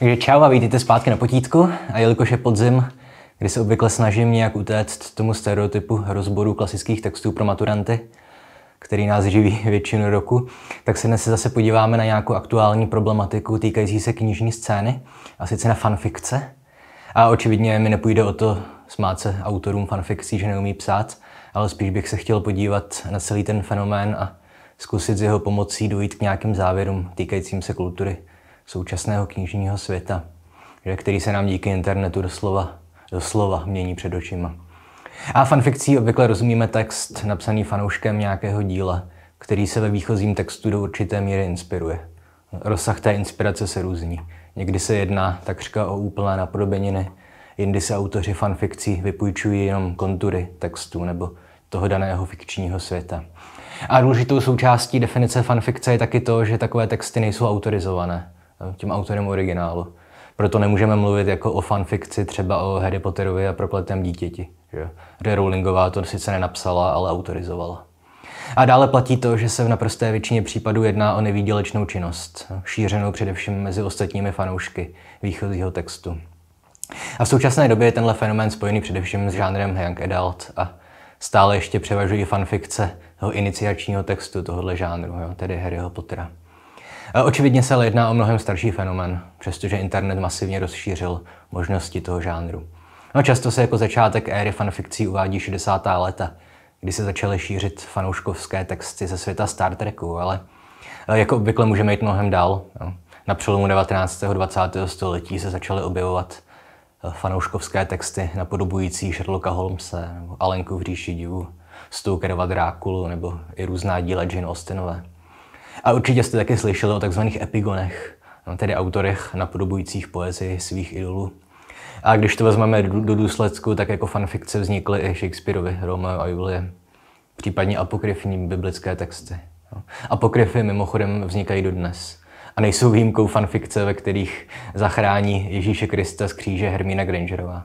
Takže čau a vítejte zpátky na potítku. A jelikož je podzim, kdy se obvykle snažím nějak utéct tomu stereotypu rozboru klasických textů pro maturanty, který nás živí většinu roku, tak se dnes zase podíváme na nějakou aktuální problematiku týkající se knižní scény, a sice na fanfikce. A očividně mi nepůjde o to smát se autorům fanfikcí, že neumí psát, ale spíš bych se chtěl podívat na celý ten fenomén a zkusit s jeho pomocí dojít k nějakým závěrům týkajícím se kultury současného knižního světa, který se nám díky internetu doslova, doslova mění před očima. A fanfikcí obvykle rozumíme text napsaný fanouškem nějakého díla, který se ve výchozím textu do určité míry inspiruje. Rozsah té inspirace se různí. Někdy se jedná takřka o úplné napodobeniny, jindy se autoři fanfikcí vypůjčují jenom kontury textu nebo toho daného fikčního světa. A důležitou součástí definice fanfikce je taky to, že takové texty nejsou autorizované. Eh, tím autorem originálu. Proto nemůžeme mluvit jako o fanfikci třeba o Harry Potterovi a prokletém dítěti. Že Rowlingová to sice nenapsala, ale autorizovala. A dále platí to, že se v naprosté většině případů jedná o nevýdělečnou činnost, šířenou především mezi ostatními fanoušky výchozího textu. A v současné době je tenhle fenomén spojený především s žánrem young adult a stále ještě převažují fanfikce toho iniciačního textu tohohle žánru, jo, tedy Harryho Pottera. Eh, očividně se ale jedná o mnohem starší fenomen, přestože internet masivně rozšířil možnosti toho žánru. No, často se jako začátek éry fanfikcí uvádí 60. léta, kdy se začaly šířit fanouškovské texty ze světa Star Treku, ale eh, jako obvykle můžeme jít mnohem dál. No. Na přelomu 19. a 20. století se začaly objevovat eh, fanouškovské texty napodobující Sherlocka Holmesa, Alenku v říši divu, Stokerova Drákulu nebo i různá díla Jane Austenové. A určitě jste také slyšeli o tzv. epigonech, no, tedy autorech napodobujících poezii svých idolů. A když to vezmeme do důsledku, tak jako fanfikce vznikly i Shakespeareovi, Romeo a Julie, případně apokryfní biblické texty. No. Apokryfy mimochodem vznikají dodnes a nejsou výjimkou fanfikce, ve kterých zachrání Ježíše Krista z kříže Hermína Grangerová.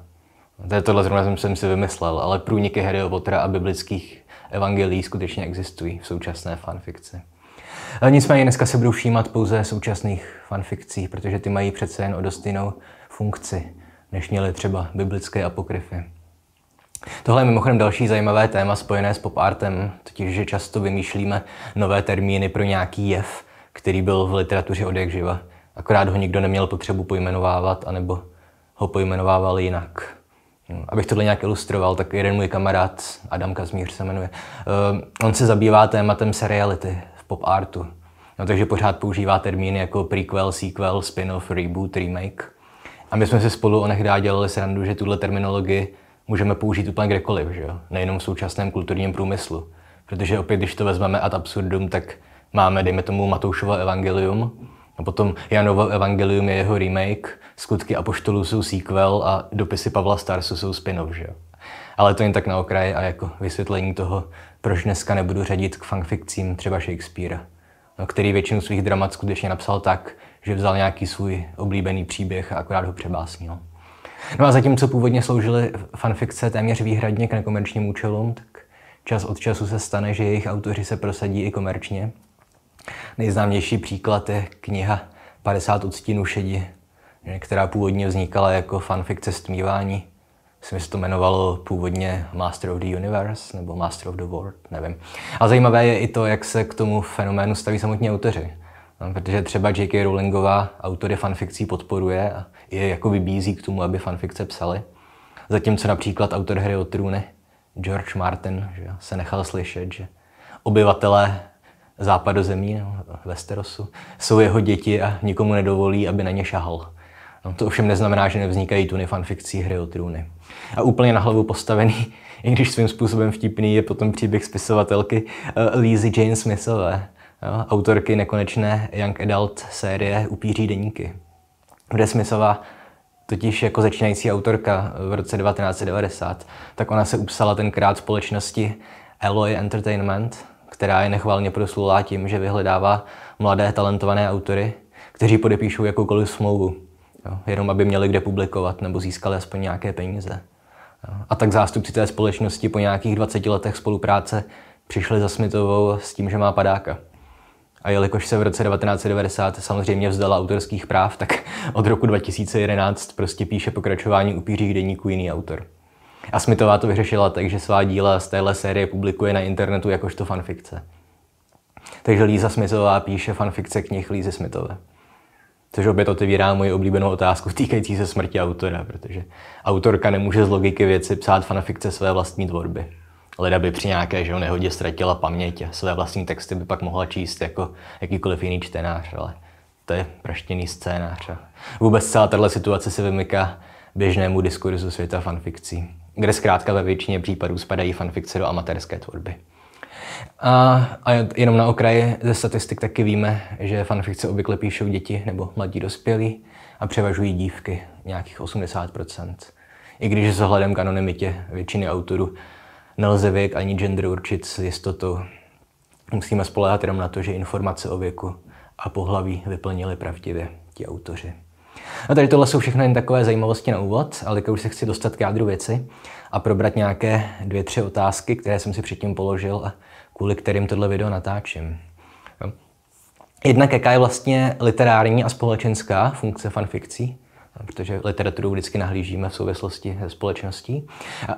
No, to je tohle zrovna jsem si vymyslel, ale průniky Harryho Pottera a biblických evangelií skutečně existují v současné fanfikci. Eh, nicméně dneska se budu všímat pouze současných fanfikcí, protože ty mají přece jen o dost jinou funkci, než měly třeba biblické apokryfy. Tohle je mimochodem další zajímavé téma spojené s pop artem, totiž že často vymýšlíme nové termíny pro nějaký jev, který byl v literatuře od jak živa. Akorát ho nikdo neměl potřebu pojmenovávat, anebo ho pojmenovával jinak. Hm, abych tohle nějak ilustroval, tak jeden můj kamarád, Adam Kazmír se jmenuje, eh, on se zabývá tématem seriality, pop artu. No, takže pořád používá termíny jako prequel, sequel, spin-off, reboot, remake. A my jsme se spolu nechdá dělali srandu, že tuhle terminologii můžeme použít úplně kdekoliv, že jo? nejenom v současném kulturním průmyslu. Protože opět, když to vezmeme ad absurdum, tak máme, dejme tomu, Matoušovo evangelium, a potom Janovo evangelium je jeho remake, skutky apoštolů jsou sequel a dopisy Pavla Starsu jsou spin-off, že jo? Ale to jen tak na okraji a jako vysvětlení toho, proč dneska nebudu řadit k fanfikcím třeba Shakespearea, no, který většinu svých dramat skutečně napsal tak, že vzal nějaký svůj oblíbený příběh a akorát ho přebásnil. No a zatímco původně sloužily fanfikce téměř výhradně k nekomerčním účelům, tak čas od času se stane, že jejich autoři se prosadí i komerčně. Nejznámější příklad je kniha 50 odstínů šedi, která původně vznikala jako fanfikce stmívání myslím, že se to jmenovalo původně Master of the Universe nebo Master of the World, nevím. A zajímavé je i to, jak se k tomu fenoménu staví samotní autoři. No, protože třeba J.K. Rowlingová autory fanfikcí podporuje a je jako vybízí k tomu, aby fanfikce psali. Zatímco například autor hry o trůny George Martin že se nechal slyšet, že obyvatelé západozemí, no, Westerosu, jsou jeho děti a nikomu nedovolí, aby na ně šahal. No, to ovšem neznamená, že nevznikají tuny fanfikcí hry o trůny. A úplně na hlavu postavený, i když svým způsobem vtipný, je potom příběh spisovatelky uh, eh, Lizzy Jane Smithové, jo, autorky nekonečné Young Adult série Upíří deníky, kde Smithová totiž jako začínající autorka eh, v roce 1990, tak ona se upsala tenkrát společnosti Alloy Entertainment, která je nechválně proslulá tím, že vyhledává mladé talentované autory, kteří podepíšou jakoukoliv smlouvu Jo? Jenom aby měli kde publikovat nebo získali aspoň nějaké peníze. Jo? A tak zástupci té společnosti po nějakých 20 letech spolupráce přišli za Smithovou s tím, že má padáka. A jelikož se v roce 1990 samozřejmě vzdala autorských práv, tak od roku 2011 prostě píše pokračování upířích deníků jiný autor. A Smithová to vyřešila tak, že svá díla z téhle série publikuje na internetu jakožto fanfikce. Takže Líza Smithová píše fanfikce knih Lízy Smithové. Což opět otevírá moji oblíbenou otázku týkající se smrti autora, protože autorka nemůže z logiky věci psát fanafikce své vlastní tvorby. Leda by při nějaké že nehodě ztratila paměť a své vlastní texty by pak mohla číst jako jakýkoliv jiný čtenář, ale to je praštěný scénář. A vůbec celá tahle situace se vymyká běžnému diskurzu světa fanfikcí, kde zkrátka ve většině případů spadají fanfikce do amatérské tvorby. A, a jenom na okraji ze statistik taky víme, že fanfikce obvykle píšou děti nebo mladí dospělí a převažují dívky nějakých 80%. I když s ohledem k anonymitě většiny autorů nelze věk ani gender určit s jistotou. Musíme spoléhat jenom na to, že informace o věku a pohlaví vyplnili pravdivě ti autoři. No tady tohle jsou všechno jen takové zajímavosti na úvod, ale už se chci dostat k jádru věci a probrat nějaké dvě, tři otázky, které jsem si předtím položil a kvůli kterým tohle video natáčím. Jednak jaká je vlastně literární a společenská funkce fanfikcí, protože literaturu vždycky nahlížíme v souvislosti se společností.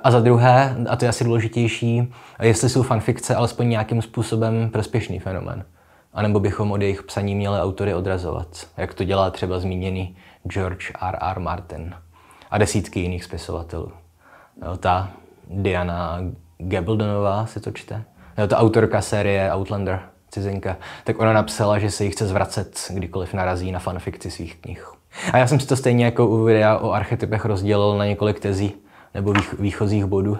A za druhé, a to je asi důležitější, jestli jsou fanfikce alespoň nějakým způsobem prospěšný fenomén. A nebo bychom od jejich psaní měli autory odrazovat, jak to dělá třeba zmíněný George R. R. Martin a desítky jiných spisovatelů. Ta Diana Gabaldonová se to čte, Eh, to autorka série Outlander, cizinka, tak ona napsala, že se jí chce zvracet, kdykoliv narazí na fanfikci svých knih. A já jsem si to stejně jako u videa o archetypech rozdělil na několik tezí nebo výchozích bodů.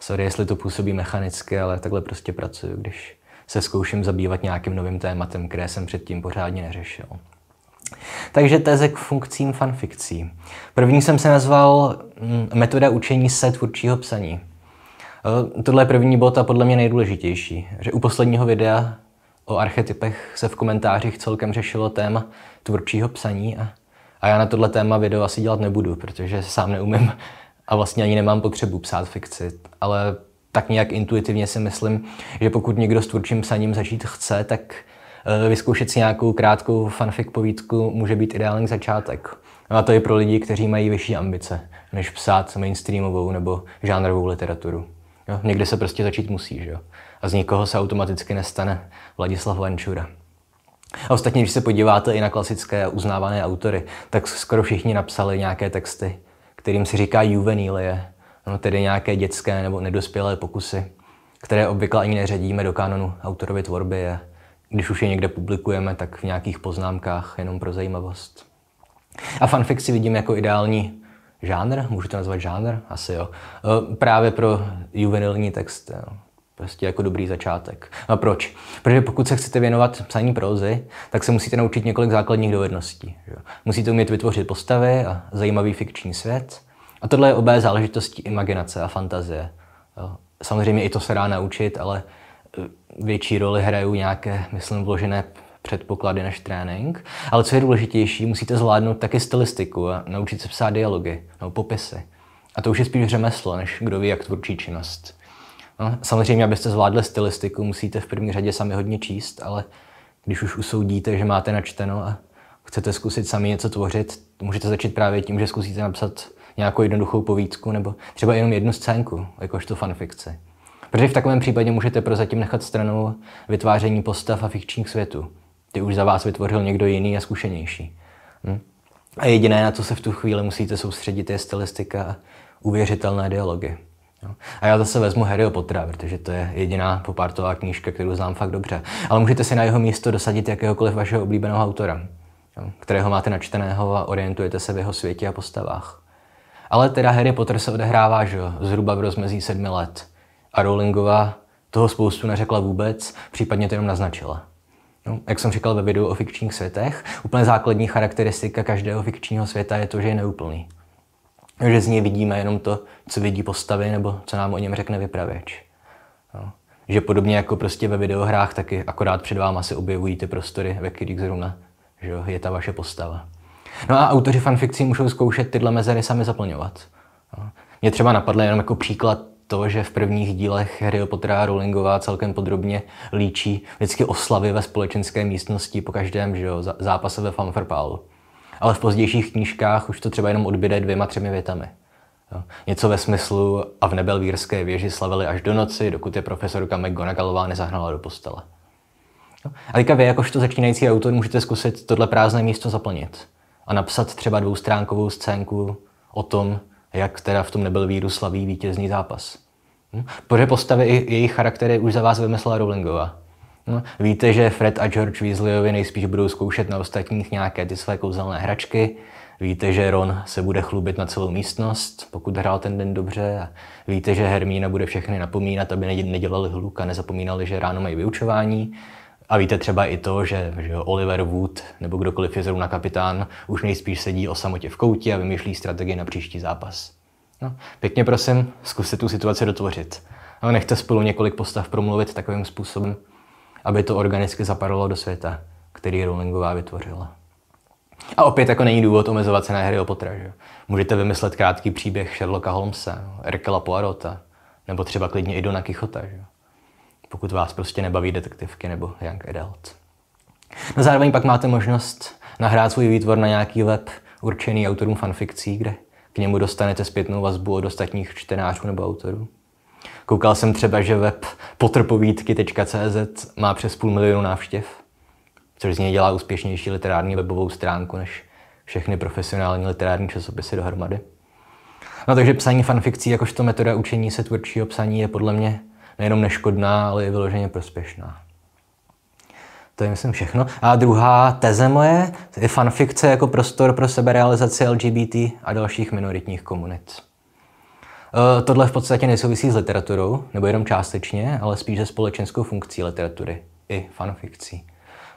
Sorry, jestli to působí mechanicky, ale takhle prostě pracuju, když se zkouším zabývat nějakým novým tématem, které jsem předtím pořádně neřešil. Takže teze k funkcím fanfikcí. První jsem se nazval mm, metoda učení se tvůrčího psaní. Eh, tohle je první bod a podle mě nejdůležitější, že u posledního videa o archetypech se v komentářích celkem řešilo téma tvůrčího psaní a, a já na tohle téma video asi dělat nebudu, protože sám neumím a vlastně ani nemám potřebu psát fikci, ale tak nějak intuitivně si myslím, že pokud někdo s tvůrčím psaním začít chce, tak eh, vyzkoušet si nějakou krátkou fanfic povídku může být ideální začátek. No a to je pro lidi, kteří mají vyšší ambice, než psát mainstreamovou nebo žánrovou literaturu. Jo, někde se prostě začít musí, že jo. A z nikoho se automaticky nestane Vladislav Lenčura. A ostatně, když se podíváte i na klasické uznávané autory, tak skoro všichni napsali nějaké texty, kterým se říká juvenilie, no, tedy nějaké dětské nebo nedospělé pokusy, které obvykle ani neřadíme do kanonu autorovy tvorby a když už je někde publikujeme, tak v nějakých poznámkách jenom pro zajímavost. A fanfic si vidím jako ideální žánr, můžu to nazvat žánr? Asi jo. E, právě pro juvenilní text. Jo. Prostě jako dobrý začátek. A proč? Protože pokud se chcete věnovat psaní prozy, tak se musíte naučit několik základních dovedností. Že? Musíte umět vytvořit postavy a zajímavý fikční svět. A tohle je obé záležitosti imaginace a fantazie. Jo. Samozřejmě i to se dá naučit, ale e, větší roli hrajou nějaké, myslím, vložené předpoklady než trénink. Ale co je důležitější, musíte zvládnout taky stylistiku a naučit se psát dialogy nebo popisy. A to už je spíš řemeslo, než kdo ví, jak tvůrčí činnost. No, samozřejmě, abyste zvládli stylistiku, musíte v první řadě sami hodně číst, ale když už usoudíte, že máte načteno a chcete zkusit sami něco tvořit, můžete začít právě tím, že zkusíte napsat nějakou jednoduchou povídku nebo třeba jenom jednu scénku, jakožto fanfikci. Protože v takovém případě můžete prozatím nechat stranou vytváření postav a fikčních světů. Ty už za vás vytvořil někdo jiný a zkušenější. Hm? A jediné, na co se v tu chvíli musíte soustředit, je stylistika a uvěřitelné dialogy. Jo. A já zase vezmu Harryho Pottera, protože to je jediná popartová knížka, kterou znám fakt dobře. Ale můžete si na jeho místo dosadit jakéhokoliv vašeho oblíbeného autora, jo, kterého máte načteného a orientujete se v jeho světě a postavách. Ale teda Harry Potter se odehrává, že jo, zhruba v rozmezí sedmi let. A Rowlingova toho spoustu neřekla vůbec, případně to jenom naznačila. No, jak jsem říkal ve videu o fikčních světech, úplně základní charakteristika každého fikčního světa je to, že je neúplný. Že z něj vidíme jenom to, co vidí postavy nebo co nám o něm řekne vypravěč. No. Že podobně jako prostě ve videohrách, taky akorát před váma se objevují ty prostory, ve kterých zrovna že jo, je ta vaše postava. No a autoři fanfikcí můžou zkoušet tyhle mezery sami zaplňovat. No. Mě třeba napadl jenom jako příklad to, že v prvních dílech Harry Pottera Rowlingová celkem podrobně líčí vždycky oslavy ve společenské místnosti po každém že jo, zápase ve fanfarpálu. Ale v pozdějších knížkách už to třeba jenom odběde dvěma, třemi větami. Jo. Něco ve smyslu a v nebelvírské věži slavili až do noci, dokud je profesorka McGonagallová nezahnala do postele. Jo. A teďka vy, jakožto začínající autor, můžete zkusit tohle prázdné místo zaplnit a napsat třeba dvoustránkovou scénku o tom, jak teda v tom nebyl víru slaví vítězný zápas. Hm? Protože postavy i jejich charaktery už za vás vymyslela Rowlingová. No, víte, že Fred a George Weasleyovi nejspíš budou zkoušet na ostatních nějaké ty své kouzelné hračky. Víte, že Ron se bude chlubit na celou místnost, pokud hrál ten den dobře. A víte, že Hermína bude všechny napomínat, aby nedělali hluk a nezapomínali, že ráno mají vyučování. A víte třeba i to, že, že Oliver Wood nebo kdokoliv je zrovna kapitán, už nejspíš sedí o samotě v kouti a vymýšlí strategii na příští zápas. No, pěkně prosím, zkuste tu situaci dotvořit. Ale nechte spolu několik postav promluvit takovým způsobem, aby to organicky zapadlo do světa, který Rowlingová vytvořila. A opět jako není důvod omezovat se na hry o potraže. Můžete vymyslet krátký příběh Sherlocka Holmesa, Erkela Poirota, nebo třeba klidně i Dona Kichota, že? pokud vás prostě nebaví detektivky nebo Young Adult. No zároveň pak máte možnost nahrát svůj výtvor na nějaký web určený autorům fanfikcí, kde k němu dostanete zpětnou vazbu od ostatních čtenářů nebo autorů. Koukal jsem třeba, že web potrpovídky.cz má přes půl milionu návštěv, což z něj dělá úspěšnější literární webovou stránku než všechny profesionální literární časopisy dohromady. No takže psaní fanfikcí jakožto metoda učení se tvůrčího psaní je podle mě nejenom neškodná, ale i vyloženě prospěšná. To je, myslím, všechno. A druhá teze moje je fanfikce jako prostor pro seberealizaci LGBT a dalších minoritních komunit. E, tohle v podstatě nesouvisí s literaturou, nebo jenom částečně, ale spíš se společenskou funkcí literatury i fanfikcí.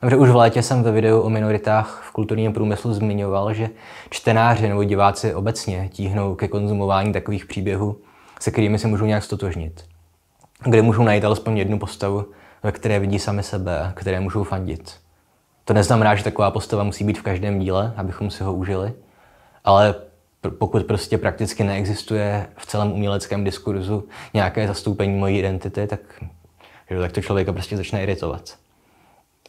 Dobře, už v létě jsem ve videu o minoritách v kulturním průmyslu zmiňoval, že čtenáři nebo diváci obecně tíhnou ke konzumování takových příběhů, se kterými se můžou nějak stotožnit kde můžou najít alespoň jednu postavu, ve které vidí sami sebe a které můžou fandit. To neznamená, že taková postava musí být v každém díle, abychom si ho užili, ale pokud prostě prakticky neexistuje v celém uměleckém diskurzu nějaké zastoupení mojí identity, tak, tak to člověka prostě začne iritovat.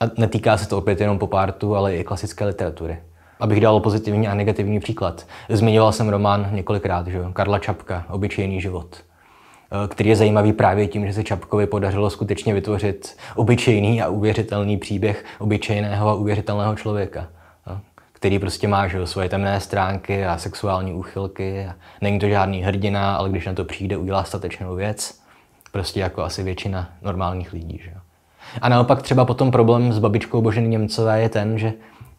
A netýká se to opět jenom popártu, ale i klasické literatury. Abych dal pozitivní a negativní příklad. Zmiňoval jsem román několikrát, že? Karla Čapka, Obyčejný život. Eh, který je zajímavý právě tím, že se Čapkovi podařilo skutečně vytvořit obyčejný a uvěřitelný příběh obyčejného a uvěřitelného člověka eh, který prostě má že, svoje temné stránky a sexuální úchylky. A není to žádný hrdina, ale když na to přijde, udělá statečnou věc. Prostě jako asi většina normálních lidí. Že? A naopak třeba potom problém s babičkou Boženy Němcové je ten, že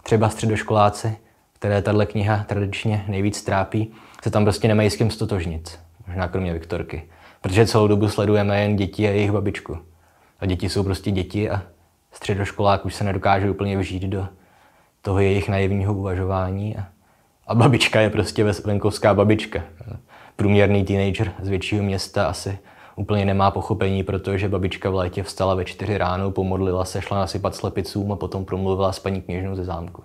třeba středoškoláci, které tahle kniha tradičně nejvíc trápí, se tam prostě nemají s kým stotožnit. Možná kromě Viktorky. Protože celou dobu sledujeme jen děti a jejich babičku. A děti jsou prostě děti a středoškolák už se nedokáže úplně vžít do toho jejich naivního uvažování. A, a babička je prostě venkovská babička. Průměrný teenager z většího města asi úplně nemá pochopení, protože babička v létě vstala ve čtyři ráno, pomodlila se, šla nasypat slepicům a potom promluvila s paní kněžnou ze zámku.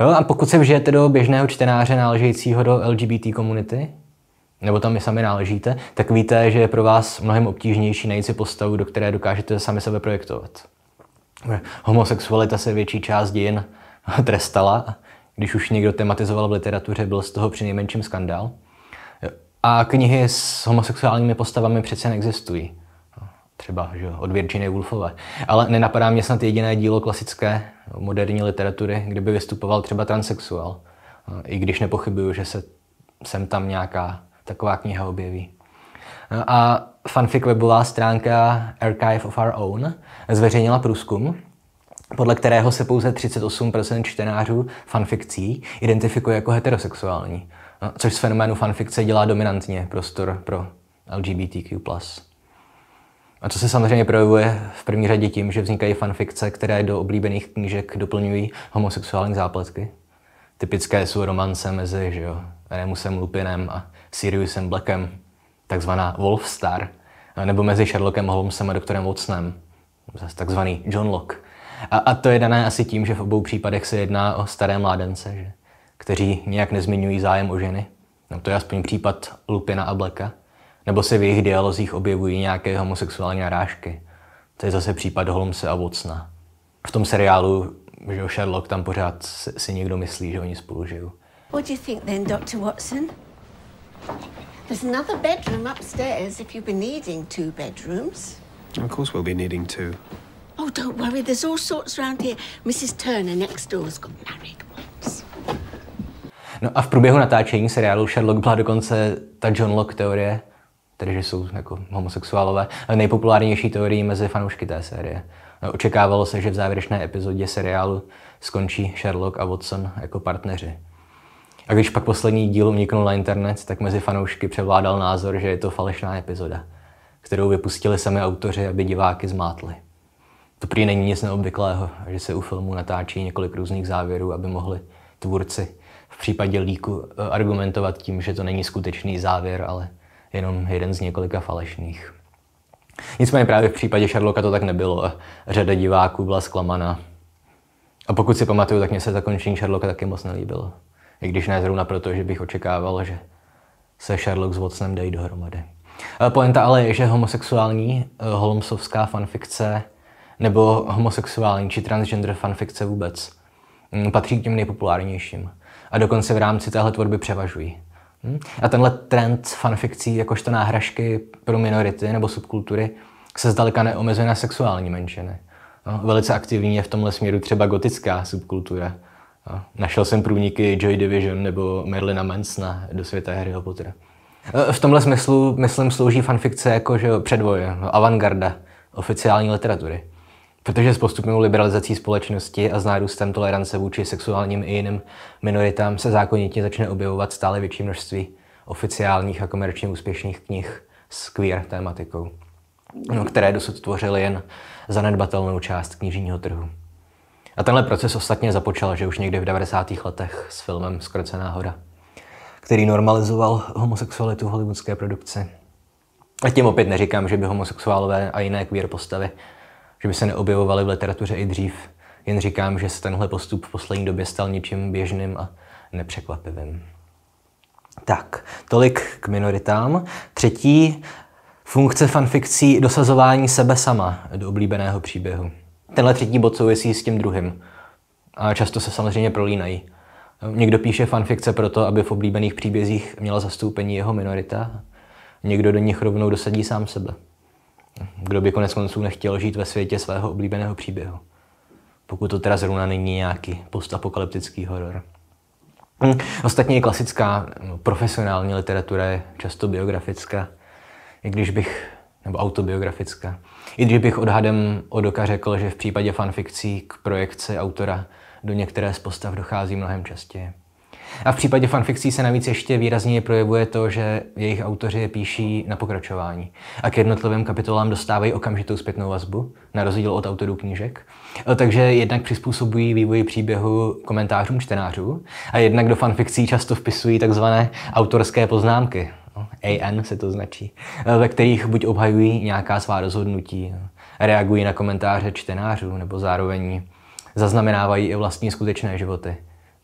Jo, a pokud se vžijete do běžného čtenáře náležejícího do LGBT komunity, nebo tam i sami náležíte, tak víte, že je pro vás mnohem obtížnější najít si postavu, do které dokážete sami sebe projektovat. Homosexualita se větší část dějin trestala, když už někdo tematizoval v literatuře, byl z toho přinejmenším skandál. A knihy s homosexuálními postavami přece neexistují. Třeba že od Virginie Woolfové. Ale nenapadá mě snad jediné dílo klasické moderní literatury, kde by vystupoval třeba transexuál. I když nepochybuju, že se sem tam nějaká taková kniha objeví. A fanfic webová stránka Archive of Our Own zveřejnila průzkum, podle kterého se pouze 38% čtenářů fanfikcí identifikuje jako heterosexuální, no, což z fenoménu fanfikce dělá dominantně prostor pro LGBTQ+. A co se samozřejmě projevuje v první řadě tím, že vznikají fanfikce, které do oblíbených knížek doplňují homosexuální zápletky. Typické jsou romance mezi že jo, Remusem Lupinem a Siriusem Blackem, takzvaná Wolfstar, eh, nebo mezi Sherlockem Holmesem a doktorem Watsonem, zase takzvaný John Locke. A, a to je dané asi tím, že v obou případech se jedná o staré mládence, že? kteří nějak nezmiňují zájem o ženy. No to je aspoň případ Lupina a Blacka. Nebo se v jejich dialozích objevují nějaké homosexuální narážky. To je zase případ Holmesa a Watsona. V tom seriálu, že Sherlock tam pořád si, si někdo myslí, že oni spolu žijou. What do you think then, Dr. Watson? There's another bedroom upstairs if you've been needing two bedrooms. Of course we'll be needing two. Oh, don't worry. There's all sorts around here. Mrs. Turner next door's got married once. No a v průběhu natáčení seriálu Sherlock byla dokonce ta John Locke teorie, tedy že jsou jako homosexuálové, nejpopulárnější teorií mezi fanoušky té série. No, Očekávalo se, že v závěrečné epizodě seriálu skončí Sherlock a Watson jako partneři. A když pak poslední díl uniknul na internet, tak mezi fanoušky převládal názor, že je to falešná epizoda, kterou vypustili sami autoři, aby diváky zmátli. To prý není nic neobvyklého, že se u filmu natáčí několik různých závěrů, aby mohli tvůrci v případě líku eh, argumentovat tím, že to není skutečný závěr, ale jenom jeden z několika falešných. Nicméně právě v případě Sherlocka to tak nebylo a řada diváků byla zklamaná. A pokud si pamatuju, tak mě se zakončení Sherlocka taky moc nelíbilo. I když ne zrovna proto, že bych očekával, že se Sherlock s Watsonem dejí dohromady. Eh, poenta ale je, že homosexuální eh, holmsovská fanfikce nebo homosexuální či transgender fanfikce vůbec mm, patří k těm nejpopulárnějším. A dokonce v rámci téhle tvorby převažují. Hm? A tenhle trend fanfikcí jakožto náhražky pro minority nebo subkultury se zdaleka neomezuje na sexuální menšiny. No, velice aktivní je v tomhle směru třeba gotická subkultura, Našel jsem průniky Joy Division nebo Merlina Mansona do světa Harryho Pottera. E, v tomhle smyslu, myslím, slouží fanfikce jako že předvoje, avantgarda oficiální literatury. Protože s postupnou liberalizací společnosti a s nárůstem tolerance vůči sexuálním i jiným minoritám se zákonitě začne objevovat stále větší množství oficiálních a komerčně úspěšných knih s queer tématikou, no, které dosud tvořily jen zanedbatelnou část knižního trhu. A tenhle proces ostatně započal, že už někdy v 90. letech s filmem Skrocená hora, který normalizoval homosexualitu v hollywoodské produkci. A tím opět neříkám, že by homosexuálové a jiné queer postavy, že by se neobjevovaly v literatuře i dřív. Jen říkám, že se tenhle postup v poslední době stal něčím běžným a nepřekvapivým. Tak, tolik k minoritám. Třetí funkce fanfikcí dosazování sebe sama do oblíbeného příběhu tenhle třetí bod souvisí s tím druhým. A často se samozřejmě prolínají. Někdo píše fanfikce proto, aby v oblíbených příbězích měla zastoupení jeho minorita. Někdo do nich rovnou dosadí sám sebe. Kdo by konec konců nechtěl žít ve světě svého oblíbeného příběhu? Pokud to teda zrovna není nějaký postapokalyptický horor. Hm, ostatně i klasická no, profesionální literatura je často biografická, i když bych, nebo autobiografická, i když bych odhadem od oka řekl, že v případě fanfikcí k projekci autora do některé z postav dochází mnohem častěji. A v případě fanfikcí se navíc ještě výrazněji projevuje to, že jejich autoři je píší na pokračování a k jednotlivým kapitolám dostávají okamžitou zpětnou vazbu, na rozdíl od autorů knížek. E, takže jednak přizpůsobují vývoji příběhu komentářům čtenářů a jednak do fanfikcí často vpisují takzvané autorské poznámky, No, AN se to značí, eh, ve kterých buď obhajují nějaká svá rozhodnutí, reagují na komentáře čtenářů nebo zároveň zaznamenávají i vlastní skutečné životy.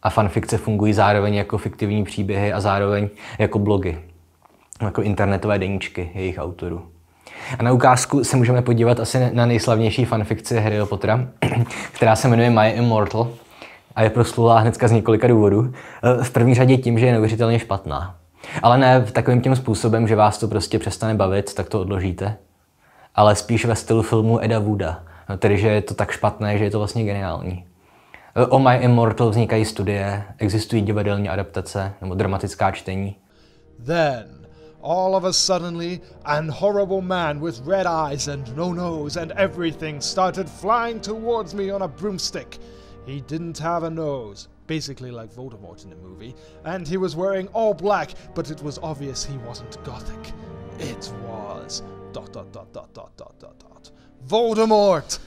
A fanfikce fungují zároveň jako fiktivní příběhy a zároveň jako blogy, jako internetové deníčky jejich autorů. A na ukázku se můžeme podívat asi na nejslavnější fanfikci Harryho Pottera, která se jmenuje My Immortal a je proslulá hnedka z několika důvodů. Eh, v první řadě tím, že je neuvěřitelně špatná. Ale ne v takovým tím způsobem, že vás to prostě přestane bavit, tak to odložíte. Ale spíš ve stylu filmu Eda Wooda, no, tedy že je to tak špatné, že je to vlastně geniální. E, o My Immortal vznikají studie, existují divadelní adaptace nebo dramatická čtení. Then, all of a suddenly, an horrible man with red eyes and no nose and everything started flying towards me on a broomstick. He didn't have a nose, basically like Voldemort in the movie, and he was wearing all black, but it was obvious he wasn't Gothic. It was dot dot dot dot dot dot dot dot Voldemort.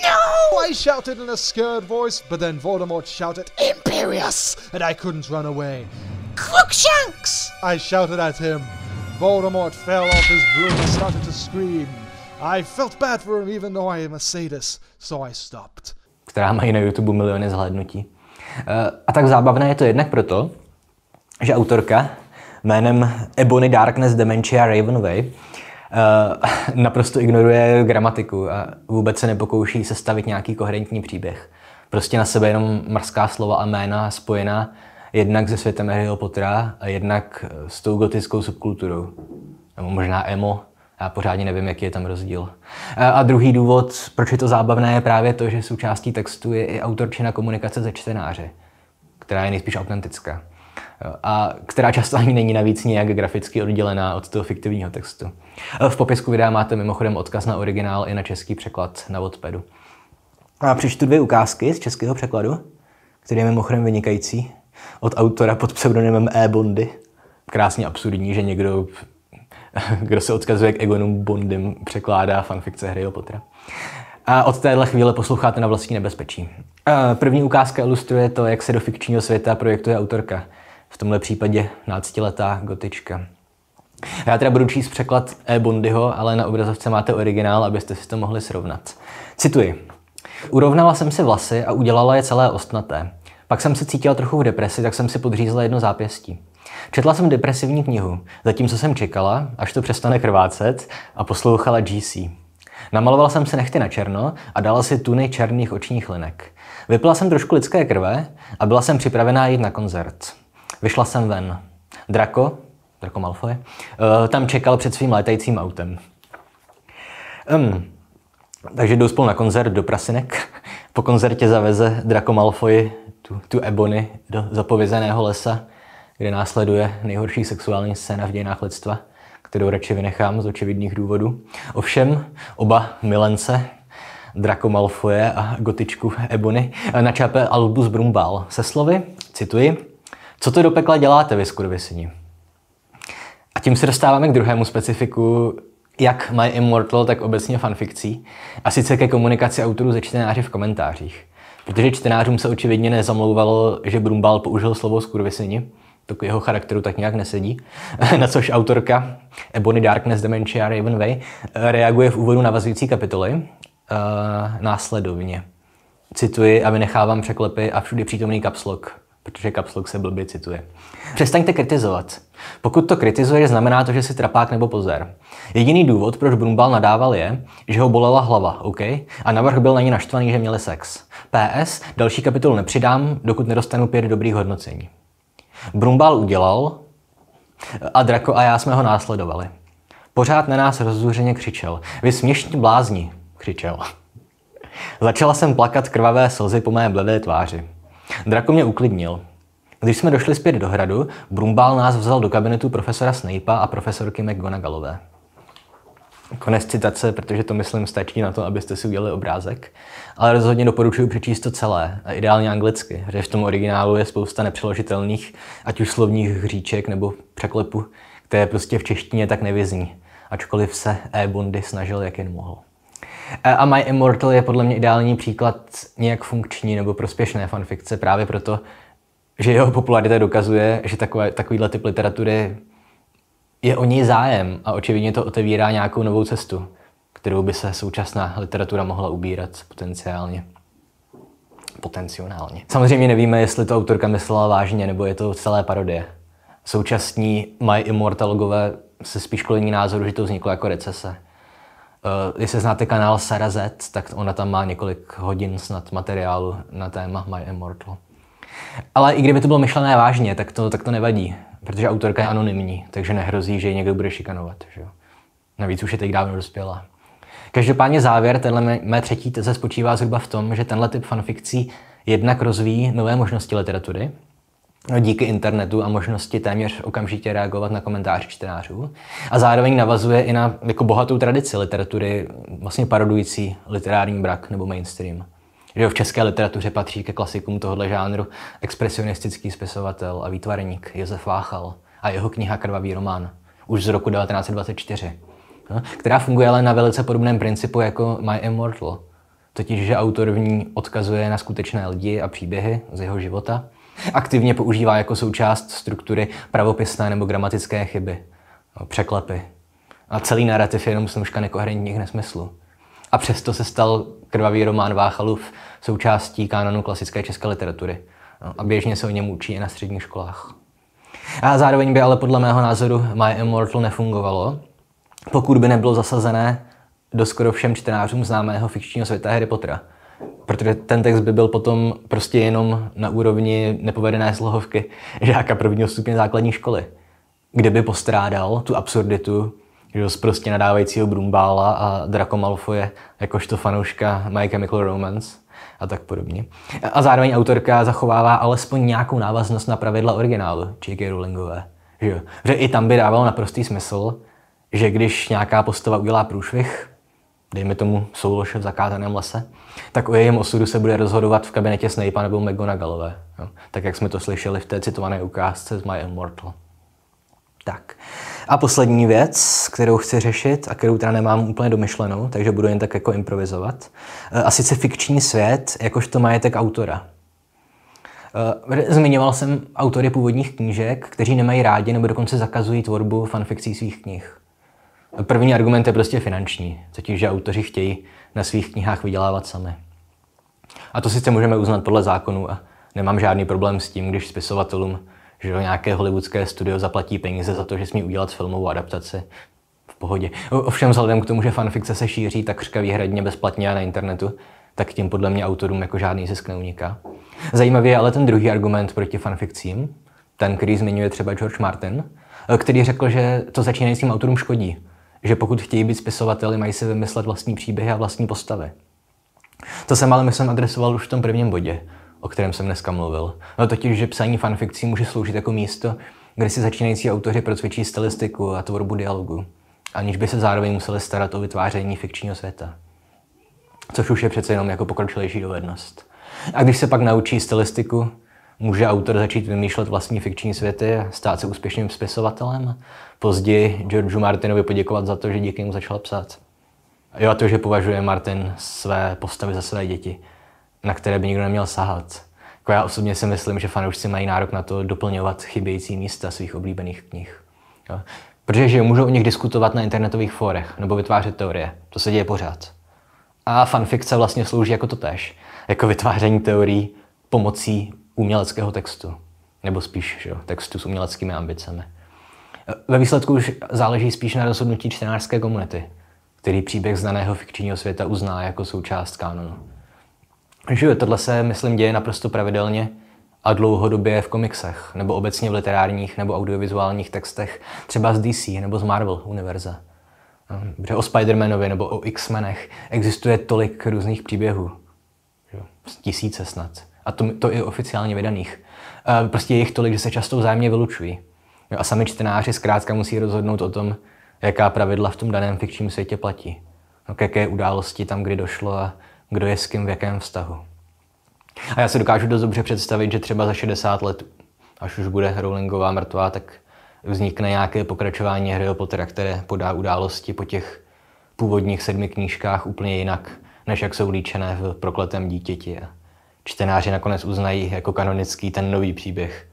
No! I shouted in a scared voice, but then Voldemort shouted Imperious, and I couldn't run away. Crookshanks! I shouted at him. Voldemort fell off his broom and started to scream. I felt bad for him even though I am a sadist, so I stopped. Která má i na YouTube miliony zhlédnutí. Eh, a tak zábavné je to jednak proto, že autorka jménem Ebony Darkness Dementia Ravenway eh, naprosto ignoruje gramatiku a vůbec se nepokouší sestavit nějaký koherentní příběh. Prostě na sebe jenom marská slova a jména spojená jednak se světem Harryho Pottera a jednak s tou gotickou subkulturou. Nebo možná emo, já pořádně nevím, jaký je tam rozdíl. A druhý důvod, proč je to zábavné, je právě to, že součástí textu je i autorčina komunikace ze čtenáře, která je nejspíš autentická. A která často ani není navíc nějak graficky oddělená od toho fiktivního textu. E, v popisku videa máte mimochodem odkaz na originál i na český překlad na Wattpadu. A přečtu dvě ukázky z českého překladu, který je mimochodem vynikající, od autora pod pseudonymem E. Bondy. Krásně absurdní, že někdo kdo se odkazuje k Egonu Bondym, překládá fanfikce Harryho Pottera. A od téhle chvíle posloucháte na vlastní nebezpečí. První ukázka ilustruje to, jak se do fikčního světa projektuje autorka. V tomhle případě náctiletá gotička. Já teda budu číst překlad E. Bondyho, ale na obrazovce máte originál, abyste si to mohli srovnat. Cituji. Urovnala jsem si vlasy a udělala je celé ostnaté. Pak jsem se cítila trochu v depresi, tak jsem si podřízla jedno zápěstí. Četla jsem depresivní knihu, zatímco jsem čekala, až to přestane krvácet a poslouchala GC. Namalovala jsem si nechty na černo a dala si tuny černých očních linek. Vypila jsem trošku lidské krve a byla jsem připravená jít na koncert. Vyšla jsem ven. Draco, Draco Malfoy, eh, tam čekal před svým létajícím autem. Um, takže jdou spolu na koncert do Prasinek. Po koncertě zaveze Draco Malfoy tu, tu Ebony do zapovězeného lesa kde následuje nejhorší sexuální scéna v dějinách lidstva, kterou radši vynechám z očividných důvodů. Ovšem, oba milence, Draco Malfoje a gotičku Ebony, načápe Albus Brumbal se slovy, cituji, co to do pekla děláte vy, skurvisini? A tím se dostáváme k druhému specifiku jak My Immortal, tak obecně fanfikcí, a sice ke komunikaci autorů ze čtenáři v komentářích. Protože čtenářům se očividně nezamlouvalo, že Brumbal použil slovo skurvisini, to k jeho charakteru tak nějak nesedí, na což autorka Ebony Darkness Dementia Raven Way eh, reaguje v úvodu navazující kapitoly eh, následovně. Cituji a vynechávám překlepy a všudy přítomný kapslok, protože kapslok se blbě cituje. Přestaňte kritizovat. Pokud to kritizuje, znamená to, že si trapák nebo pozor. Jediný důvod, proč Brumbal nadával, je, že ho bolela hlava, OK? A navrh byl na ní naštvaný, že měli sex. PS, další kapitolu nepřidám, dokud nedostanu pět dobrých hodnocení. Brumbal udělal a Draco a já jsme ho následovali. Pořád na nás rozzuřeně křičel. Vy směšní blázni, křičel. Začala jsem plakat krvavé slzy po mé bledé tváři. Draco mě uklidnil. Když jsme došli zpět do hradu, Brumbal nás vzal do kabinetu profesora Snape a profesorky McGonagallové. Konec citace, protože to myslím stačí na to, abyste si udělali obrázek. Ale rozhodně doporučuji přečíst to celé, a ideálně anglicky, že v tom originálu je spousta nepřeložitelných, ať už slovních hříček nebo překlepů, které prostě v češtině tak nevyzní, ačkoliv se E. Bundy snažil, jak jen mohl. E, a My Immortal je podle mě ideální příklad nějak funkční nebo prospěšné fanfikce právě proto, že jeho popularita dokazuje, že takové, takovýhle typ literatury je o něj zájem a očividně to otevírá nějakou novou cestu, kterou by se současná literatura mohla ubírat potenciálně. Potenciálně. Samozřejmě nevíme, jestli to autorka myslela vážně, nebo je to celé parodie. Současní mají immortalogové se spíš kolení názoru, že to vzniklo jako recese. Uh, jestli znáte kanál Sarazet, Z, tak ona tam má několik hodin snad materiálu na téma My Immortal. Ale i kdyby to bylo myšlené vážně, tak to, tak to nevadí, protože autorka je anonymní, takže nehrozí, že ji někdo bude šikanovat. Že Navíc už je teď dávno dospěla. Každopádně závěr tenhle mé třetí teze spočívá zhruba v tom, že tenhle typ fanfikcí jednak rozvíjí nové možnosti literatury, no, díky internetu a možnosti téměř okamžitě reagovat na komentáře čtenářů. A zároveň navazuje i na jako bohatou tradici literatury, vlastně parodující literární brak nebo mainstream že v české literatuře patří ke klasikům tohoto žánru expresionistický spisovatel a výtvarník Josef Váchal a jeho kniha Krvavý román, už z roku 1924, no, která funguje ale na velice podobném principu jako My Immortal, totiž že autor v ní odkazuje na skutečné lidi a příběhy z jeho života, aktivně používá jako součást struktury pravopisné nebo gramatické chyby, no, překlepy. A celý narrativ je jenom snužka nekoherentních nesmyslů. A přesto se stal krvavý román Váchalův součástí kánonu klasické české literatury. No, a běžně se o něm učí i na středních školách. A zároveň by ale podle mého názoru My Immortal nefungovalo, pokud by nebylo zasazené do skoro všem čtenářům známého fikčního světa Harry Pottera. Protože ten text by byl potom prostě jenom na úrovni nepovedené slohovky žáka prvního stupně základní školy, kde by postrádal tu absurditu že z prostě nadávajícího Brumbála a Draco Malfoje jakožto fanouška My Chemical Romance a tak podobně. A zároveň autorka zachovává alespoň nějakou návaznost na pravidla originálu J.K. Rowlingové. Že, že i tam by dávalo naprostý smysl, že když nějaká postava udělá průšvih, dejme tomu soulož v zakázaném lese, tak o jejím osudu se bude rozhodovat v kabinetě Snape nebo McGonagallové. galové, Tak jak jsme to slyšeli v té citované ukázce z My Immortal. Tak. A poslední věc, kterou chci řešit a kterou teda nemám úplně domyšlenou, takže budu jen tak jako improvizovat, e, a sice fikční svět jakožto majetek autora. E, zmiňoval jsem autory původních knížek, kteří nemají rádi nebo dokonce zakazují tvorbu fanfikcí svých knih. E, první argument je prostě finanční, totiž že autoři chtějí na svých knihách vydělávat sami. A to sice můžeme uznat podle zákonu a nemám žádný problém s tím, když spisovatelům že nějaké hollywoodské studio zaplatí peníze za to, že smí udělat filmovou adaptaci. V pohodě. Ovšem vzhledem k tomu, že fanfikce se šíří takřka výhradně bezplatně a na internetu, tak tím podle mě autorům jako žádný zisk neuniká. Zajímavý je ale ten druhý argument proti fanfikcím, ten, který zmiňuje třeba George Martin, eh, který řekl, že to začínajícím autorům škodí, že pokud chtějí být spisovateli, mají si vymyslet vlastní příběhy a vlastní postavy. To jsem ale myslím adresoval už v tom prvním bodě, o kterém jsem dneska mluvil. No totiž, že psaní fanfikcí může sloužit jako místo, kde si začínající autoři procvičí stylistiku a tvorbu dialogu, aniž by se zároveň museli starat o vytváření fikčního světa. Což už je přece jenom jako pokročilejší dovednost. A když se pak naučí stylistiku, může autor začít vymýšlet vlastní fikční světy a stát se úspěšným spisovatelem. Později Georgeu Martinovi poděkovat za to, že díky němu začal psát. Jo, a to, že považuje Martin své postavy za své děti, na které by nikdo neměl sahat. Jako já osobně si myslím, že fanoušci mají nárok na to doplňovat chybějící místa svých oblíbených knih. Jo? Protože že můžou o nich diskutovat na internetových fórech nebo vytvářet teorie. To se děje pořád. A fanfikce vlastně slouží jako to tež. Jako vytváření teorií pomocí uměleckého textu. Nebo spíš že, textu s uměleckými ambicemi. Ve výsledku už záleží spíš na rozhodnutí čtenářské komunity, který příběh daného fikčního světa uzná jako součást kanonu. Že jo, tohle se, myslím, děje naprosto pravidelně a dlouhodobě v komiksech, nebo obecně v literárních nebo audiovizuálních textech, třeba z DC nebo z Marvel univerze. Protože ehm, o Spider-Manovi nebo o X-Menech existuje tolik různých příběhů. Tisíce snad. A to, to i oficiálně vydaných. Ehm, prostě je jich tolik, že se často vzájemně vylučují. A sami čtenáři zkrátka musí rozhodnout o tom, jaká pravidla v tom daném fikčním světě platí. No, k jaké události tam kdy došlo a kdo je s kým v jakém vztahu. A já si dokážu dost dobře představit, že třeba za 60 let, až už bude Rowlingová mrtvá, tak vznikne nějaké pokračování Harryho Pottera, které podá události po těch původních sedmi knížkách úplně jinak, než jak jsou líčené v Prokletém dítěti. A čtenáři nakonec uznají jako kanonický ten nový příběh,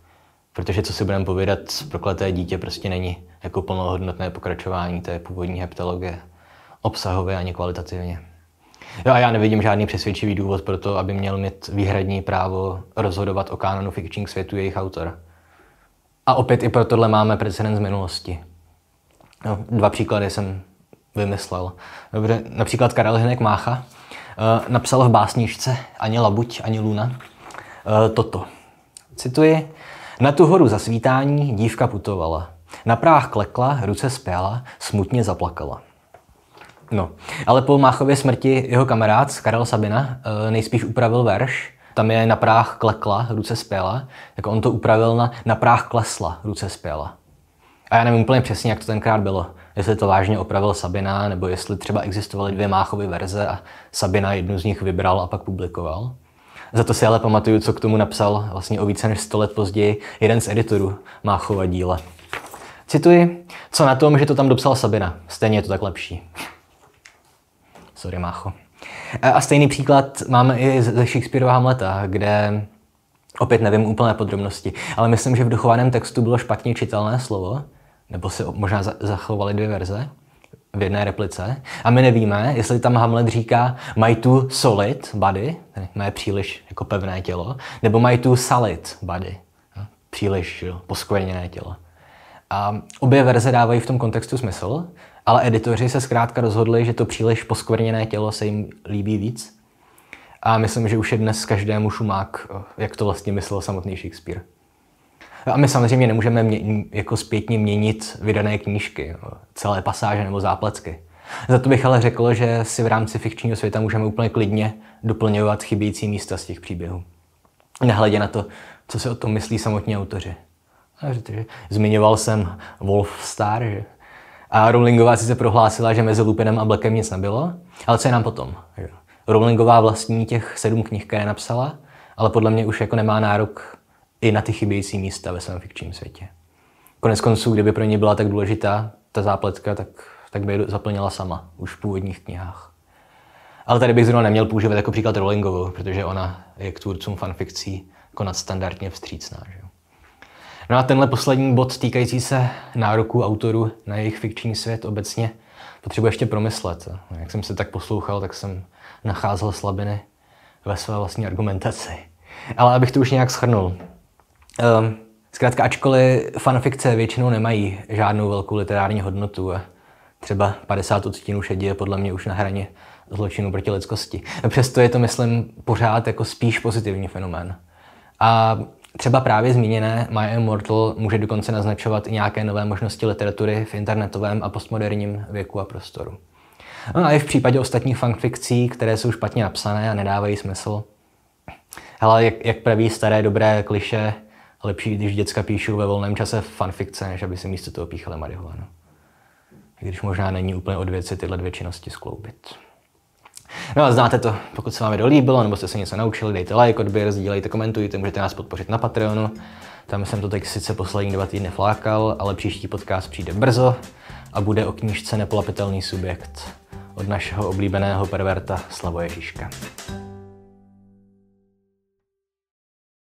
protože co si budeme povědat, Prokleté dítě prostě není jako plnohodnotné pokračování té původní heptologie, obsahově ani kvalitativně. Jo, a já nevidím žádný přesvědčivý důvod pro to, aby měl mít výhradní právo rozhodovat o kanonu fiction světu jejich autor. A opět i pro tohle máme precedens z minulosti. No, dva příklady jsem vymyslel. Dobře, například Karel Hinek Mácha uh, napsal v básničce Ani labuť, ani luna uh, toto. Cituji. Na tu horu za svítání dívka putovala. Na práh klekla, ruce spěla, smutně zaplakala. No, ale po Máchově smrti jeho kamarád Karel Sabina eh, nejspíš upravil verš. Tam je na práh klekla, ruce spěla. Tak on to upravil na na práh klesla, ruce spěla. A já nevím úplně přesně, jak to tenkrát bylo. Jestli to vážně opravil Sabina, nebo jestli třeba existovaly dvě Máchovy verze a Sabina jednu z nich vybral a pak publikoval. Za to si ale pamatuju, co k tomu napsal vlastně o více než 100 let později jeden z editorů Máchova díla. Cituji, co na tom, že to tam dopsal Sabina. Stejně je to tak lepší. Sorry, mácho. Eh, a stejný příklad máme i ze Shakespeareova Hamleta, kde opět nevím úplné podrobnosti, ale myslím, že v dochovaném textu bylo špatně čitelné slovo, nebo se možná zachovaly dvě verze v jedné replice. A my nevíme, jestli tam Hamlet říká my tu solid body, tedy mé příliš jako pevné tělo, nebo my tu solid body, eh, příliš jo, poskvrněné tělo. A obě verze dávají v tom kontextu smysl, ale editoři se zkrátka rozhodli, že to příliš poskvrněné tělo se jim líbí víc. A myslím, že už je dnes každému šumák, jak to vlastně myslel samotný Shakespeare. A my samozřejmě nemůžeme mě, jako zpětně měnit vydané knížky, celé pasáže nebo záplecky. Za to bych ale řekl, že si v rámci fikčního světa můžeme úplně klidně doplňovat chybějící místa z těch příběhů. Nehledě na to, co se o tom myslí samotní autoři. Zmiňoval jsem Wolf Star, že? A Rowlingová si se prohlásila, že mezi Lupinem a Blackem nic nebylo. Ale co je nám potom? Rowlingová vlastní těch sedm knih, které napsala, ale podle mě už jako nemá nárok i na ty chybějící místa ve svém fikčním světě. Konec konců, kdyby pro ní byla tak důležitá ta zápletka, tak, tak by ji zaplnila sama, už v původních knihách. Ale tady bych zrovna neměl používat jako příklad Rowlingovou, protože ona je k tvůrcům fanfikcí jako nadstandardně vstřícná. Že? No a tenhle poslední bod týkající se nároku autorů na jejich fikční svět obecně potřebuje ještě promyslet. Jak jsem se tak poslouchal, tak jsem nacházel slabiny ve své vlastní argumentaci. Ale abych to už nějak shrnul. Um, zkrátka, ačkoliv fanfikce většinou nemají žádnou velkou literární hodnotu, třeba 50 odstínů šedí je podle mě už na hraně zločinu proti lidskosti. Přesto je to, myslím, pořád jako spíš pozitivní fenomén. A Třeba právě zmíněné My Immortal může dokonce naznačovat i nějaké nové možnosti literatury v internetovém a postmoderním věku a prostoru. No a i v případě ostatních fanfikcí, které jsou špatně napsané a nedávají smysl. Hele, jak, jak praví staré dobré kliše, lepší, když děcka píšou ve volném čase fanfikce, než aby si místo toho píchali marihuanu. Když možná není úplně od věci tyhle dvě činnosti skloubit. No a znáte to, pokud se vám video líbilo, nebo jste se něco naučili, dejte like, odběr, sdílejte, komentujte, můžete nás podpořit na Patreonu. Tam jsem to teď sice poslední dva týdny flákal, ale příští podcast přijde brzo a bude o knižce Nepolapitelný subjekt od našeho oblíbeného perverta Slavoje Žižka.